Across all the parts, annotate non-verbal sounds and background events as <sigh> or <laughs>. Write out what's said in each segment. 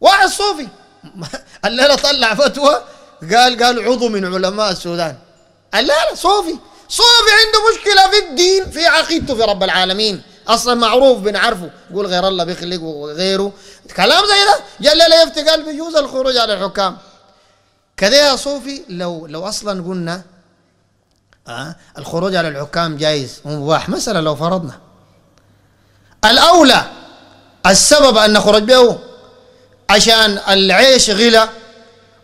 واحد صوفي <laughs> الليله طلع فتوى قال قال عضو من علماء السودان الليله صوفي صوفي عنده مشكله في الدين في عقيدته في رب العالمين اصلا معروف بنعرفه يقول غير الله بيخلق وغيره كلام زي ده جا الليله يفتي قال بيجوز الخروج على الحكام كذا يا صوفي لو لو اصلا قلنا آه الخروج على الحكام جائز ومباح مثلا لو فرضنا الأولى السبب أن نخرج به عشان العيش غلى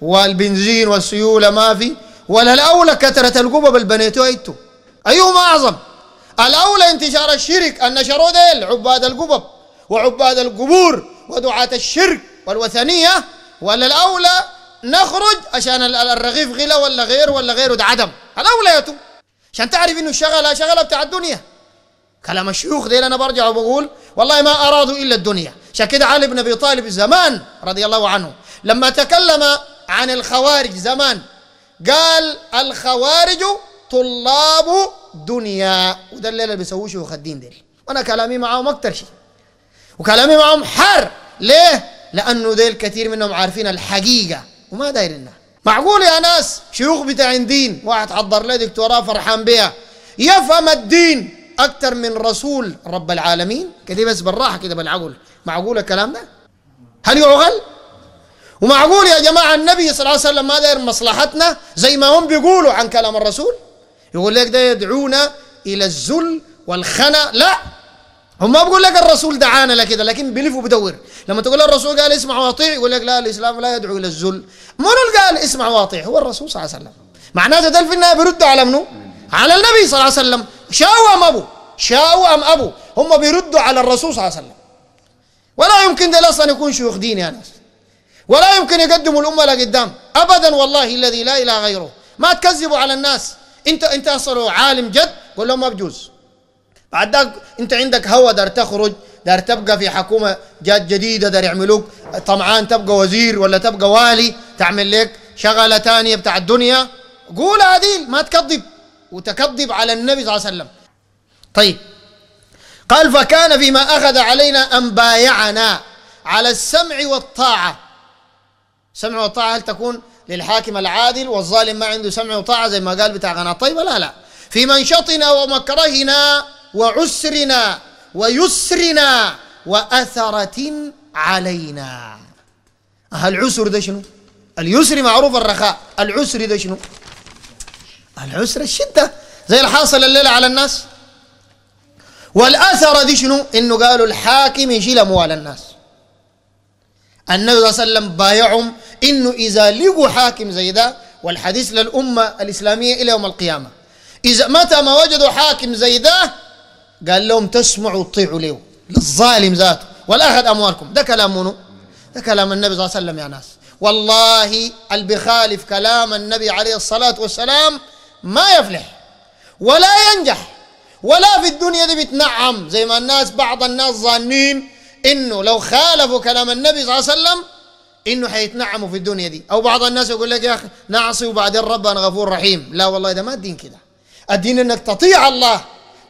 والبنزين والسيولة ما في ولا الأولى كثرة القبب اللي بنيتوها انتوا أيهما أعظم الأولى انتشار الشرك أن نشروا ديل عباد القبب وعباد القبور ودعاة الشرك والوثنية ولا الأولى نخرج عشان الرغيف غلى ولا غير ولا غيره ده عدم الأولى يتو عشان تعرف إنه الشغلة شغلة بتاع الدنيا كلام الشيوخ ديل أنا برجع وبقول والله ما أرادوا إلا الدنيا عشان كده علي بن ابي طالب زمان رضي الله عنه لما تكلم عن الخوارج زمان قال الخوارج طلاب دنيا وده اللي بيسووه شيوخ الدين ديل وانا كلامي معاهم اكثر شيء وكلامي معاهم حار ليه؟ لانه ديل كثير منهم عارفين الحقيقه وما دايرينها معقول يا ناس شيوخ بتاع دين واحد حضر له دكتوراه فرحان بها يفهم الدين اكثر من رسول رب العالمين كده بس بالراحه كده بالعقل معقول الكلام ده هل يعقل ومعقول يا جماعة النبي صلى الله عليه وسلم ما داير مصلحتنا زي ما هم بيقولوا عن كلام الرسول يقول لك ده يدعونا إلى الذل والخنا لا هم ما بيقول لك الرسول دعانا لكده لكن بيلف وبدور لما تقول الرسول قال اسمع واطيع يقول لك لا الإسلام لا يدعو إلى الذل من اللي قال اسمع واطيع هو الرسول صلى الله عليه وسلم معناته ده في النهاية بيردوا على منو على النبي صلى الله عليه وسلم شاو أم أبو شاو أم أبو هم بيردوا على الرسول صلى الله عليه وسلم ولا يمكن ده أصلا يكون شيوخ دين يا ناس ولا يمكن يقدموا الأمة لقدام أبدا والله الذي لا إله غيره ما تكذبوا على الناس أنت أنت أصلا عالم جد قول لهم ما بجوز بعد ذاك أنت عندك هوى دار تخرج دار تبقى في حكومة جات جديدة دار يعملوك طمعان تبقى وزير ولا تبقى والي تعمل لك شغلة ثانيه بتاع الدنيا قول عديل ما تكذب وتكذب على النبي صلى الله عليه وسلم طيب قال فكان فيما أخذ علينا أن بايعنا على السمع والطاعة سمع وطاعة هل تكون للحاكم العادل والظالم ما عنده سمع وطاعة زي ما قال بتاع قناة طيبة لا لا في منشطنا ومكرهنا وعسرنا ويسرنا وأثرة علينا أه، العسر ده شنو اليسر معروف الرخاء العسر ده شنو العسر الشدة زي الحاصل الليلة على الناس والأثر دي شنو إنه قالوا الحاكم يشيل أموال الناس النبي صلى الله عليه وسلم بايعهم إنه إذا لقوا حاكم زي ده والحديث للأمة الإسلامية إلى يوم القيامة إذا متى ما وجدوا حاكم زي ده قال لهم تسمعوا وتطيعوا له للظالم ذاته اخذ أموالكم ده كلام منو ده كلام النبي صلى الله عليه وسلم يا ناس والله اللي بخالف كلام النبي عليه الصلاة والسلام ما يفلح ولا ينجح ولا في الدنيا دي بتنعم زي ما الناس بعض الناس ظانين انه لو خالفوا كلام النبي صلى الله عليه وسلم انه حيتنعموا في الدنيا دي او بعض الناس يقول لك يا اخي نعصي وبعدين ربنا غفور رحيم لا والله ده ما الدين كده الدين انك تطيع الله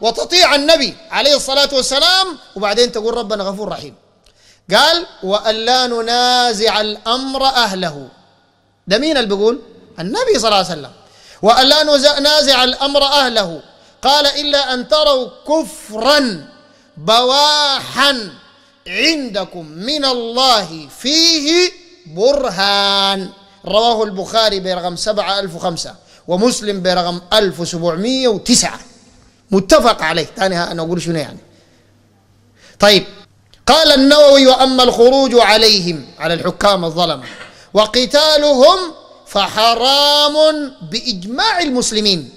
وتطيع النبي عليه الصلاة والسلام وبعدين تقول ربنا غفور رحيم قال وألا ننازع الأمر أهله ده مين اللي بيقول النبي صلى الله عليه وسلم وألا ننازع الأمر أهله قال إلا أن تروا كفرا بواحا عندكم من الله فيه برهان رواه البخاري برقم 7005 ومسلم برقم 1709 متفق عليه ثاني أنا أقول شنو يعني طيب قال النووي وأما الخروج عليهم على الحكام الظلمة وقتالهم فحرام بإجماع المسلمين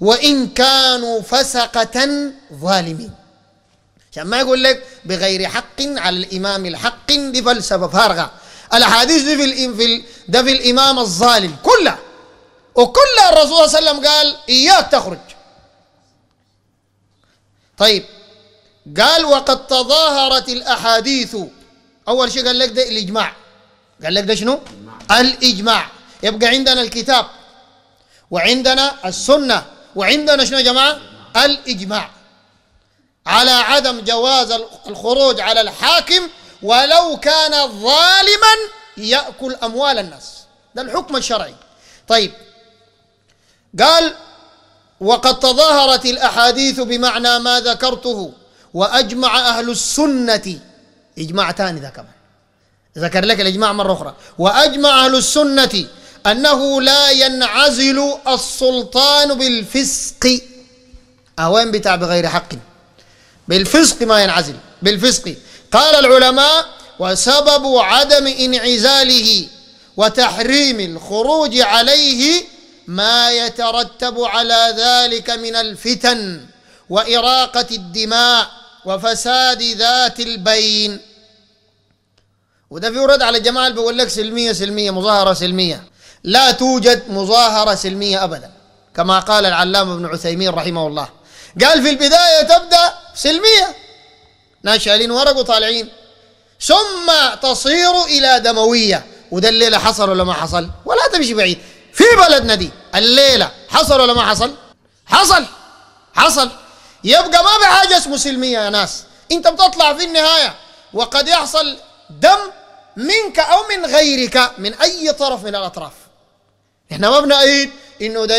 وإن كانوا فسقة ظالمين عشان ما يقول لك بغير حق على الإمام الحق دي فلسفة فارغة الأحاديث دي في, في ده في الإمام الظالم كلها وكلها الرسول صلى الله عليه وسلم قال إياك تخرج طيب قال وقد تظاهرت الأحاديث أول شيء قال لك ده الإجماع قال لك ده شنو؟ الإجماع يبقى عندنا الكتاب وعندنا السنة وعندنا شنو يا جماعة الإجماع على عدم جواز الخروج على الحاكم ولو كان ظالما يأكل أموال الناس ده الحكم الشرعي طيب قال وقد تظاهرت الأحاديث بمعنى ما ذكرته وأجمع أهل السنة إجماع ثاني ذا كمان ذكر لك الإجماع مرة أخرى وأجمع أهل السنة أنه لا ينعزل السلطان بالفسق أوان بتاع بغير حق بالفسق ما ينعزل بالفسق قال العلماء وسبب عدم انعزاله وتحريم الخروج عليه ما يترتب على ذلك من الفتن وإراقة الدماء وفساد ذات البين وده في ورد على الجماعة اللي بيقول لك سلمية سلمية مظاهرة سلمية لا توجد مظاهرة سلمية أبدا كما قال العلامة ابن عثيمين رحمه الله قال في البداية تبدأ سلمية ناس شايلين ورق وطالعين ثم تصير إلى دموية وده الليلة حصل ولا ما حصل ولا تمشي بعيد في بلدنا دي الليلة حصل ولا ما حصل حصل حصل يبقى ما بحاجة اسمه سلمية يا ناس انت بتطلع في النهاية وقد يحصل دم منك أو من غيرك من أي طرف من الأطراف احنا ما بنأيد انه ده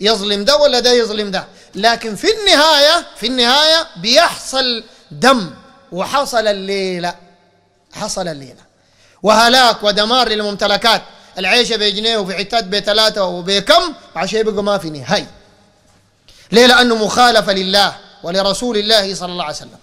يظلم ده ولا ده يظلم ده لكن في النهاية في النهاية بيحصل دم وحصل الليلة حصل الليلة وهلاك ودمار للممتلكات العيشة بجنيه وفي حتات بثلاثة وبكم عشان يبقى ما في نهاية ليه لأنه مخالفة لله ولرسول الله صلى الله عليه وسلم